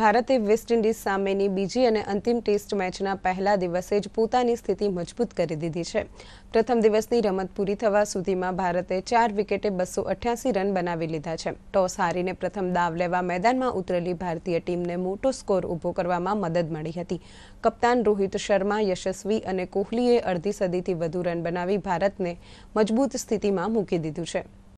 ભારતે West Indies સામેની બીજી અને અંતિમ ટેસ્ટ મેચના પહેલા દિવસે જ પોતાની સ્થિતિ મજબૂત કરી દીધી છે પ્રથમ દિવસની રમત પૂરી થવા સુધીમાં ભારતે ચાર વિકેટે બસો અઠ્યાસી રન બનાવી લીધા છે ટોસ હારીને પ્રથમ દાવ લેવા મેદાનમાં ઉતરેલી ભારતીય ટીમને મોટો સ્કોર ઊભો કરવામાં મદદ મળી હતી કપ્તાન રોહિત શર્મા યશસ્વી અને કોહલીએ અડધી સદીથી વધુ રન બનાવી ભારતને મજબૂત સ્થિતિમાં મૂકી દીધું છે